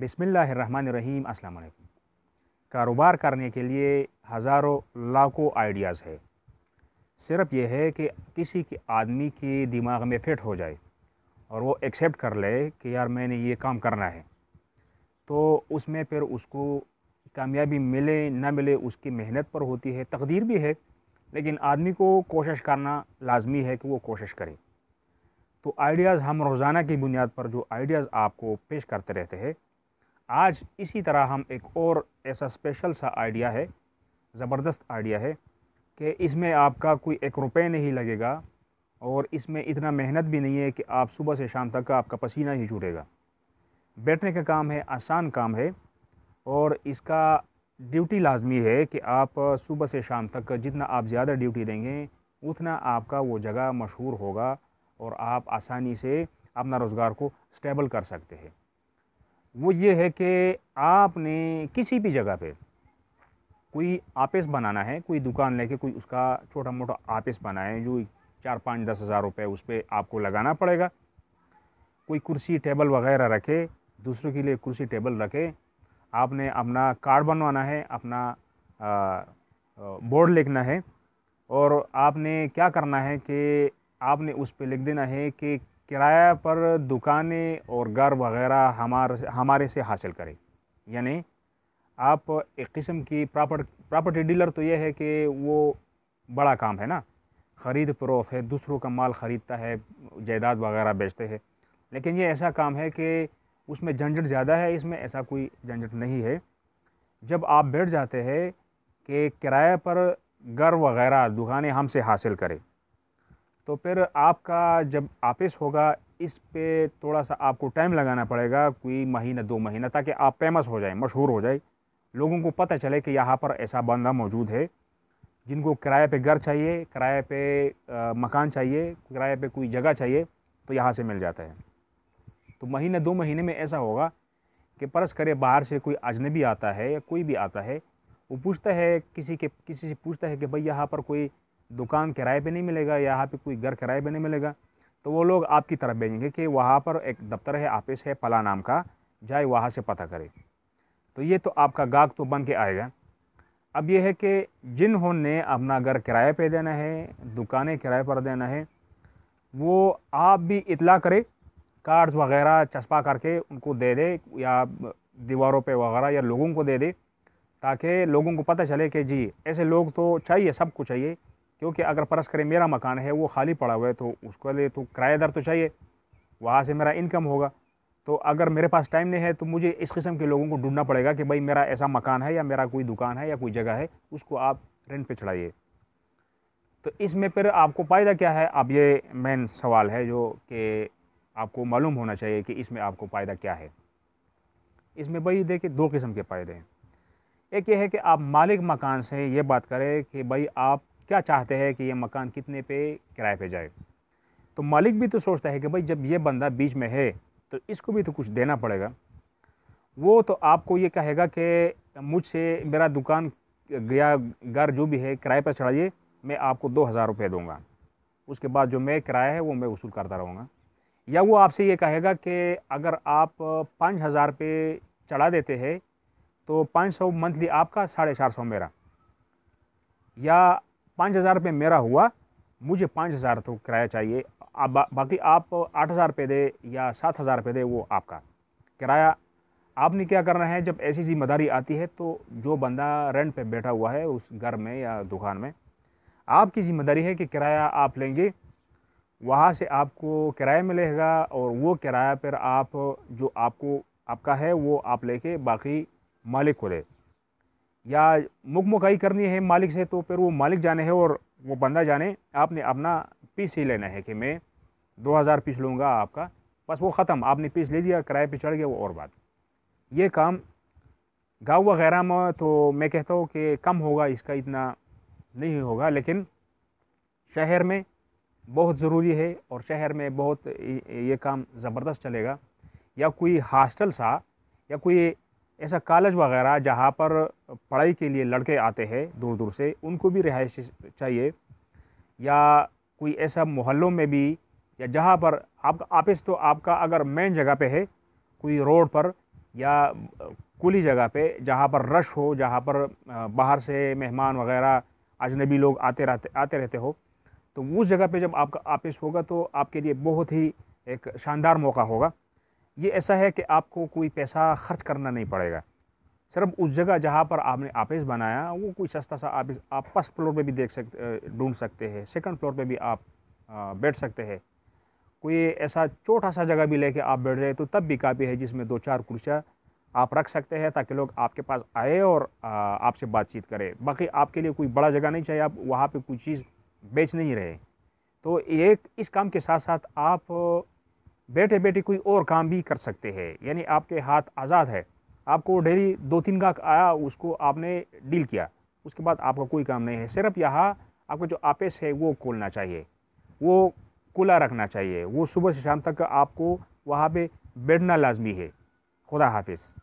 बिसमीम् अस्सलाम वालेकुम कारोबार करने के लिए हज़ारों लाखों आइडियाज़ है सिर्फ यह है कि किसी के आदमी के दिमाग में फिट हो जाए और वो एक्सेप्ट कर ले कि यार मैंने ये काम करना है तो उसमें फिर उसको कामयाबी मिले ना मिले उसकी मेहनत पर होती है तकदीर भी है लेकिन आदमी को कोशिश करना लाजमी है कि वो कोशिश करे तो आइडियाज़ हम रोज़ाना की बुनियाद पर जो आइडियाज़ आपको पेश करते रहते हैं आज इसी तरह हम एक और ऐसा स्पेशल सा आइडिया है ज़बरदस्त आइडिया है कि इसमें आपका कोई एक रुपये नहीं लगेगा और इसमें इतना मेहनत भी नहीं है कि आप सुबह से शाम तक आपका पसीना ही छूटेगा बैठने का काम है आसान काम है और इसका ड्यूटी लाजमी है कि आप सुबह से शाम तक जितना आप ज़्यादा ड्यूटी देंगे उतना आपका वो जगह मशहूर होगा और आप आसानी से अपना रोज़गार को स्टेबल कर सकते हैं वो ये है कि आपने किसी भी जगह पे कोई आपिस बनाना है कोई दुकान लेके कोई उसका छोटा मोटा आपिस बनाए जो चार पाँच दस हज़ार रुपये उस पर आपको लगाना पड़ेगा कोई कुर्सी टेबल वगैरह रखे दूसरों के लिए कुर्सी टेबल रखे आपने अपना कार्ड बनवाना है अपना बोर्ड लिखना है और आपने क्या करना है कि आपने उस पर लिख देना है कि किराया पर दुकानें और घर वगैरह हमारे हमारे से हासिल करें यानी आप एक किस्म की प्रॉपर्ट प्रॉपर्टी डीलर तो यह है कि वो बड़ा काम है ना ख़रीद फरोख है दूसरों का माल ख़रीदता है जायदाद वगैरह बेचते हैं लेकिन ये ऐसा काम है कि उसमें झंझट ज़्यादा है इसमें ऐसा कोई झंझट नहीं है जब आप बैठ जाते हैं कि किराए पर घर वगैरह दुकानें हमसे हासिल करें तो फिर आपका जब आपिस होगा इस पे थोड़ा सा आपको टाइम लगाना पड़ेगा कोई महीना दो महीना ताकि आप फेमस हो जाए मशहूर हो जाए लोगों को पता चले कि यहाँ पर ऐसा बंदा मौजूद है जिनको किराए पे घर चाहिए किराए पे आ, मकान चाहिए किराए पे कोई जगह चाहिए तो यहाँ से मिल जाता है तो महीने दो महीने में ऐसा होगा कि परस करे बाहर से कोई अजनबी आता है या कोई भी आता है वो पूछता है किसी के किसी से पूछता है कि भाई यहाँ पर कोई दुकान किराए पे नहीं मिलेगा यहाँ पे कोई घर किराए पे नहीं मिलेगा तो वो लोग आपकी तरफ भेजेंगे कि वहाँ पर एक दफ्तर है ऑफिस है पला नाम का जाए वहाँ से पता करे तो ये तो आपका गाहक तो बन के आएगा अब यह है कि जिन्होंने अपना घर किराए पे देना है दुकानें किराए पर देना है वो आप भी इतला करें कार्ड्स वगैरह चस्पा करके उनको दे दे या दीवारों पे वगैरह या लोगों को दे दे ताकि लोगों को पता चले कि जी ऐसे लोग तो चाहिए सबको चाहिए क्योंकि अगर परस करें मेरा मकान है वो खाली पड़ा हुआ है तो उसके लिए तो किराएदार तो चाहिए वहाँ से मेरा इनकम होगा तो अगर मेरे पास टाइम नहीं है तो मुझे इस किस्म के लोगों को ढूंढना पड़ेगा कि भाई मेरा ऐसा मकान है या मेरा कोई दुकान है या कोई जगह है उसको आप रेंट पे चढ़ाइए तो इसमें फिर आपको फ़ायदा क्या है अब ये मेन सवाल है जो कि आपको मालूम होना चाहिए कि इसमें आपको फ़ायदा क्या है इसमें भाई देखिए दो किस्म के फ़ायदे हैं एक ये है कि आप मालिक मकान से ये बात करें कि भाई आप क्या चाहते हैं कि ये मकान कितने पे किराए पे जाए तो मालिक भी तो सोचता है कि भाई जब ये बंदा बीच में है तो इसको भी तो कुछ देना पड़ेगा वो तो आपको ये कहेगा कि मुझसे मेरा दुकान गया घर जो भी है किराए पर चढ़ाइए मैं आपको दो हज़ार रुपये दूँगा उसके बाद जो मैं किराया है वो मैं वसूल करता रहूँगा या वो आपसे ये कहेगा कि अगर आप पाँच हज़ार पे चढ़ा देते हैं तो पाँच सौ मंथली आपका साढ़े चार सौ मेरा या पाँच हज़ार रुपये मेरा हुआ मुझे पाँच हज़ार तो किराया चाहिए आप बा, बाकी आप आठ हज़ार रुपये दे या सात हज़ार रुपये दे वो आपका किराया आपने क्या करना है जब ऐसी जिम्मेदारी आती है तो जो बंदा रेंट पे बैठा हुआ है उस घर में या दुकान में आपकी ज़िम्मेदारी है कि किराया आप लेंगे वहाँ से आपको किराया मिलेगा और वो किराया पर आप जो आपको आपका है वो आप लेके बाकी मालिक को दे या मुखमुखाई करनी है मालिक से तो फिर वो मालिक जाने हैं और वो बंदा जाने आपने अपना पीस ही लेना है कि मैं दो हज़ार पीस लूँगा आपका बस वो ख़त्म आपने पीस ले लिया किराए पर चढ़ गया वो और बात ये काम गाँव वगैरह में तो मैं कहता हूँ कि कम होगा इसका इतना नहीं होगा लेकिन शहर में बहुत ज़रूरी है और शहर में बहुत ये काम ज़बरदस्त चलेगा या कोई हॉस्टल सा या कोई ऐसा कॉलेज वगैरह जहाँ पर पढ़ाई के लिए लड़के आते हैं दूर दूर से उनको भी रिहाइश चाहिए या कोई ऐसा मोहल्लों में भी या जहाँ पर आपका ऑफिस तो आपका अगर मेन जगह पे है कोई रोड पर या कुली जगह पे जहाँ पर रश हो जहाँ पर बाहर से मेहमान वगैरह अजनबी लोग आते रहते आते रहते हो तो उस जगह पे जब आपका ऑफिस होगा तो आपके लिए बहुत ही एक शानदार मौका होगा ये ऐसा है कि आपको कोई पैसा खर्च करना नहीं पड़ेगा सिर्फ उस जगह जहाँ पर आपने ऑफिस बनाया वो कोई सस्ता सा ऑफिस आप फर्स्ट फ्लोर पे भी देख सकते ढूंढ सकते हैं सेकंड फ्लोर पे भी आप बैठ सकते हैं कोई ऐसा छोटा सा जगह भी लेके आप बैठ जाए तो तब भी काफ़ी है जिसमें दो चार कुर्सियाँ आप रख सकते हैं ताकि लोग आपके पास आए और आपसे बातचीत करें बाकी आपके लिए कोई बड़ा जगह नहीं चाहिए आप वहाँ पर कोई चीज़ बेच नहीं रहे तो एक इस काम के साथ साथ आप बैठे बैठे कोई और काम भी कर सकते हैं यानी आपके हाथ आज़ाद है आपको डेली दो तीन गाहक आया उसको आपने डील किया उसके बाद आपका कोई काम नहीं है सिर्फ यहाँ आपका जो आपेस है वो खोलना चाहिए वो खुला रखना चाहिए वो सुबह से शाम तक आपको वहाँ पे बैठना लाजमी है खुदा हाफिज़